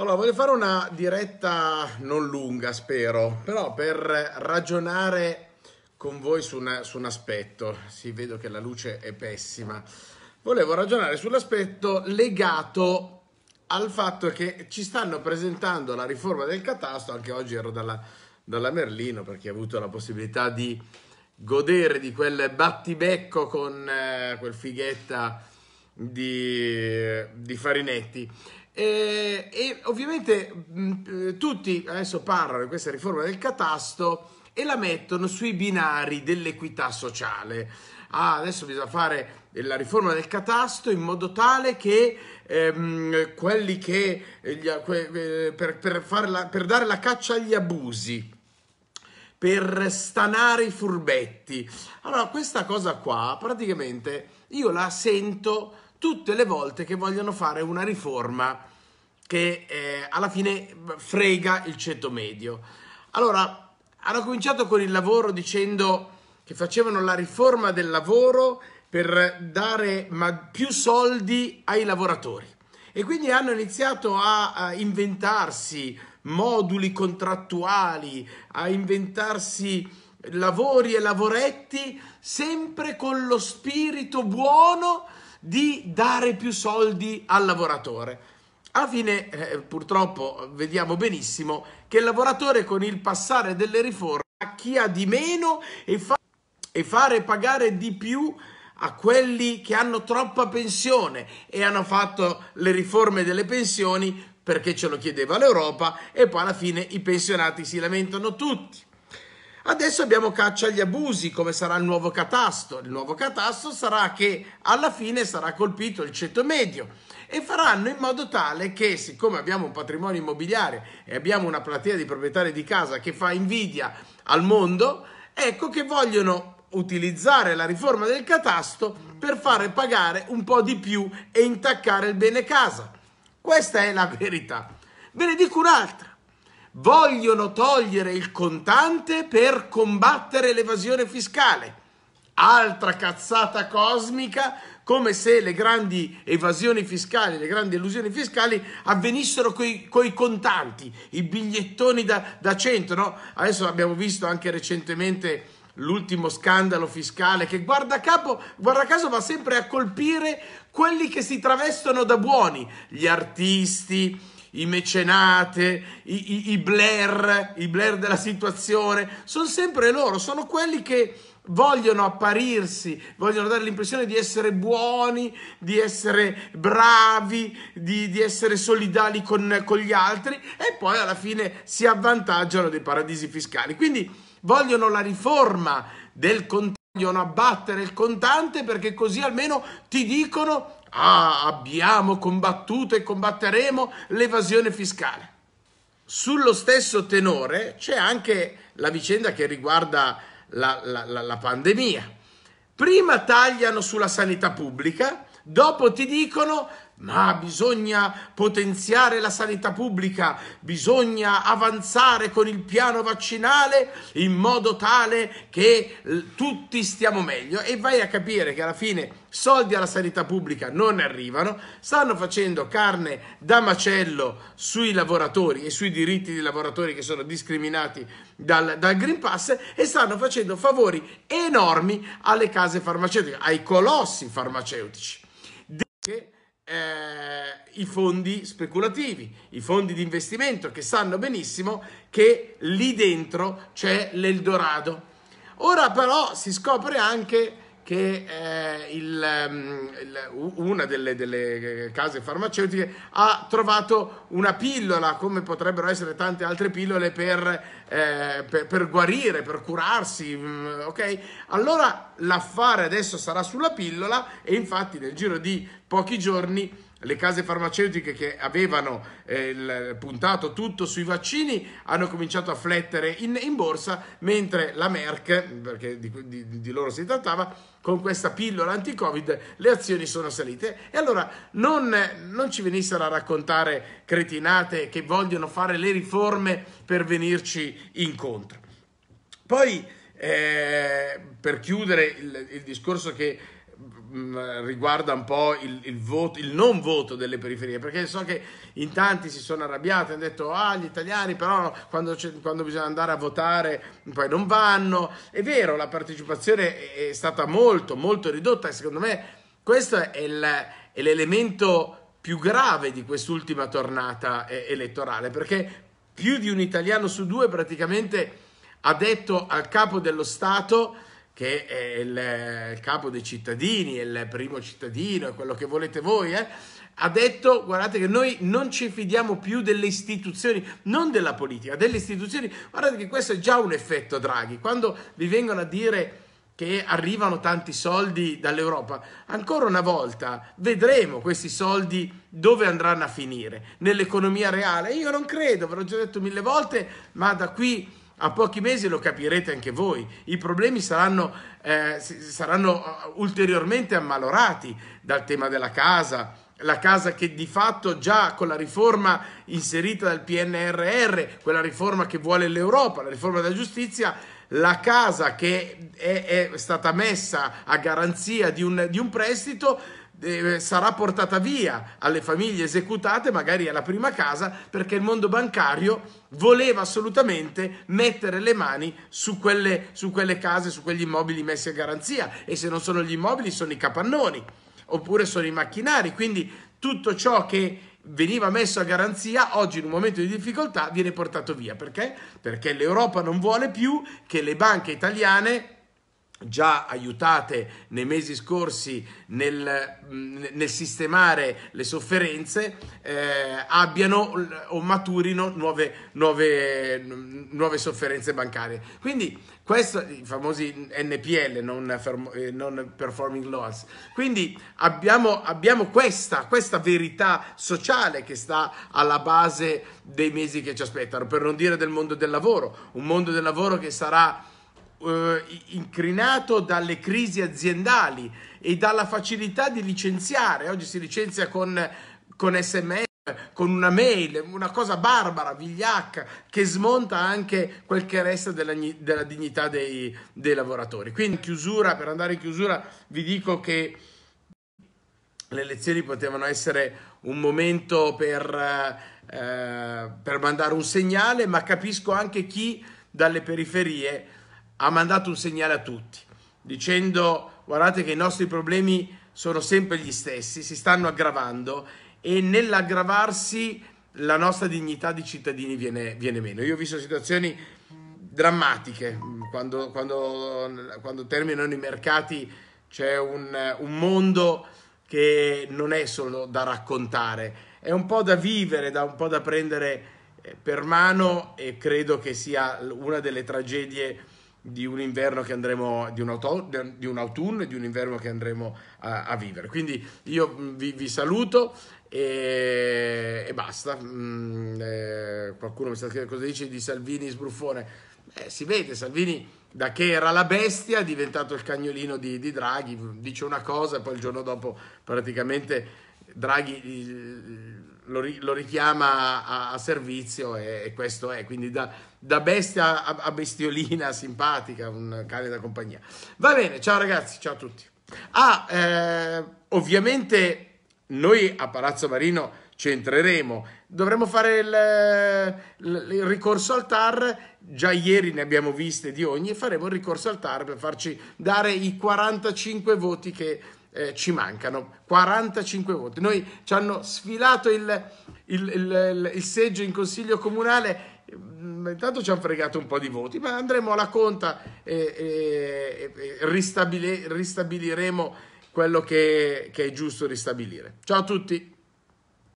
Allora, voglio fare una diretta non lunga, spero, però per ragionare con voi su, una, su un aspetto. Sì, vedo che la luce è pessima. Volevo ragionare sull'aspetto legato al fatto che ci stanno presentando la riforma del catasto. Anche oggi ero dalla, dalla Merlino perché ho avuto la possibilità di godere di quel battibecco con eh, quel fighetta di, di Farinetti. Eh, e ovviamente mh, mm, eh, tutti adesso parlano di questa riforma del catasto e la mettono sui binari dell'equità sociale. Ah, adesso bisogna fare la riforma del catasto in modo tale che ehm, quelli che eh, gli, que, eh, per, per, la, per dare la caccia agli abusi per stanare i furbetti. Allora, questa cosa qua praticamente io la sento tutte le volte che vogliono fare una riforma che eh, alla fine frega il ceto medio. Allora, hanno cominciato con il lavoro dicendo che facevano la riforma del lavoro per dare più soldi ai lavoratori e quindi hanno iniziato a, a inventarsi moduli contrattuali, a inventarsi lavori e lavoretti sempre con lo spirito buono di dare più soldi al lavoratore alla fine eh, purtroppo vediamo benissimo che il lavoratore con il passare delle riforme a chi ha di meno e, fa e fare pagare di più a quelli che hanno troppa pensione e hanno fatto le riforme delle pensioni perché ce lo chiedeva l'Europa e poi alla fine i pensionati si lamentano tutti. Adesso abbiamo caccia agli abusi, come sarà il nuovo catasto? Il nuovo catasto sarà che alla fine sarà colpito il ceto medio e faranno in modo tale che siccome abbiamo un patrimonio immobiliare e abbiamo una platea di proprietari di casa che fa invidia al mondo, ecco che vogliono utilizzare la riforma del catasto per fare pagare un po' di più e intaccare il bene casa. Questa è la verità. Ve ne dico un'altra. Vogliono togliere il contante per combattere l'evasione fiscale. Altra cazzata cosmica, come se le grandi evasioni fiscali, le grandi illusioni fiscali avvenissero con i contanti, i bigliettoni da, da 100. No? Adesso abbiamo visto anche recentemente l'ultimo scandalo fiscale che guarda, capo, guarda caso va sempre a colpire quelli che si travestono da buoni, gli artisti, i mecenate, i, i, i Blair, i Blair della situazione, sono sempre loro, sono quelli che vogliono apparirsi, vogliono dare l'impressione di essere buoni, di essere bravi, di, di essere solidali con, con, gli altri e poi alla fine si avvantaggiano dei paradisi fiscali. Quindi vogliono la riforma del contante, vogliono abbattere il contante perché così almeno ti dicono ah, abbiamo combattuto e combatteremo l'evasione fiscale. Sullo stesso tenore c'è anche la vicenda che riguarda la, la, la, la pandemia. Prima tagliano sulla sanità pubblica, dopo ti dicono ma bisogna potenziare la sanità pubblica, bisogna avanzare con il piano vaccinale in modo tale che eh, tutti stiamo meglio e vai a capire che alla fine soldi alla sanità pubblica non arrivano, stanno facendo carne da macello sui lavoratori e sui diritti dei lavoratori che sono discriminati dal, dal Green Pass e stanno facendo favori enormi alle case farmaceutiche, ai colossi farmaceutici. De- eh, i fondi speculativi, i fondi di investimento che sanno benissimo che lì dentro c'è l'Eldorado. Ora però si scopre anche che eh, il, ehm, il, una delle, delle, eh, case farmaceutiche ha trovato una pillola, come potrebbero essere tante altre pillole, per, eh, per, per guarire, per curarsi. Mm, okay? Allora l'affare adesso sarà sulla pillola e infatti nel giro di pochi giorni le case farmaceutiche che avevano eh, il, puntato tutto sui vaccini hanno cominciato a flettere in, in borsa, mentre la Merck, perché di, di, di, loro si trattava, con questa pillola anti-Covid le azioni sono salite. E allora non, non ci venissero a raccontare cretinate che vogliono fare le riforme per venirci incontro. Poi, eh, per chiudere il, il discorso che Mm, riguarda un po' il, il, voto, il non voto delle periferie, perché so che in tanti si sono arrabbiati, hanno detto ah gli italiani però quando, quando bisogna andare a votare poi non vanno, è vero la partecipazione è, stata molto molto ridotta e secondo me questo è, il, è l'elemento più grave di quest'ultima tornata eh, elettorale, perché più di un italiano su due praticamente ha detto al capo dello Stato che è il, eh, il, capo dei cittadini, è il primo cittadino, è quello che volete voi, eh? ha detto, guardate che noi non ci fidiamo più delle istituzioni, non della politica, delle istituzioni. Guardate che questo è già un effetto Draghi. Quando vi vengono a dire che arrivano tanti soldi dall'Europa, ancora una volta vedremo questi soldi dove andranno a finire, nell'economia reale. Io non credo, ve l'ho già detto mille volte, ma da qui a pochi mesi lo capirete anche voi, i problemi saranno, eh, saranno eh, ulteriormente ammalorati dal tema della casa, la casa che di fatto già con la riforma inserita dal PNRR, quella riforma che vuole l'Europa, la riforma della giustizia, la casa che è, è stata messa a garanzia di un, di un prestito sarà portata via alle famiglie esecutate, magari alla prima casa, perché il mondo bancario voleva assolutamente mettere le mani su quelle, su quelle case, su quegli immobili messi a garanzia e se non sono gli immobili sono i capannoni oppure sono i macchinari, quindi tutto ciò che veniva messo a garanzia, oggi in un momento di difficoltà viene portato via. Perché? Perché l'Europa non vuole più che le banche italiane già aiutate nei mesi scorsi nel, nel sistemare le sofferenze, eh, abbiano o maturino nuove, nuove, nuove, sofferenze bancarie. Quindi questo, i famosi NPL, non, eh, non performing loans. Quindi abbiamo, abbiamo questa, questa verità sociale che sta alla base dei mesi che ci aspettano, per non dire del mondo del lavoro, un mondo del lavoro che sarà eh, incrinato dalle crisi aziendali e dalla facilità di licenziare. Oggi si licenzia con, con sms con una mail, una cosa barbara, vigliacca, che smonta anche quel che resta della, della dignità dei, dei, lavoratori. Quindi, in chiusura, per andare in chiusura, vi dico che le elezioni potevano essere un momento per, eh, per mandare un segnale, ma capisco anche chi dalle periferie ha mandato un segnale a tutti, dicendo guardate che i nostri problemi sono sempre gli stessi, si stanno aggravando e nell'aggravarsi la nostra dignità di cittadini viene, viene meno. Io ho visto situazioni drammatiche, mm, quando, quando, quando terminano i mercati c'è un, un mondo che non è solo da raccontare, è un po' da vivere, da un po' da prendere eh, per mano e credo che sia una delle tragedie di un inverno che andremo, di un, auto, di un autunno e di un inverno che andremo a, a vivere. Quindi io vi, vi saluto e, e basta. Mm, eh, qualcuno mi sta chiedendo cosa dice di Salvini sbruffone. Eh, si vede, Salvini da che era la bestia è diventato il cagnolino di, di Draghi, dice una cosa e poi il giorno dopo praticamente Draghi lo, ri, lo richiama a, a servizio e, e, questo è, quindi da, da bestia a, a, bestiolina simpatica, un cane da compagnia. Va bene, ciao ragazzi, ciao a tutti. Ah, eh, ovviamente noi a Palazzo Marino ci entreremo. Dovremmo fare il, il, il, ricorso al TAR, già ieri ne abbiamo viste di ogni, faremo il ricorso al TAR per farci dare i 45 voti che eh, ci mancano 45 voti. Noi ci hanno sfilato il, il, il, il seggio in consiglio comunale mm, intanto ci hanno fregato un po' di voti, ma andremo alla conta e, e, e ristabili, ristabiliremo quello che, che è giusto ristabilire. Ciao a tutti!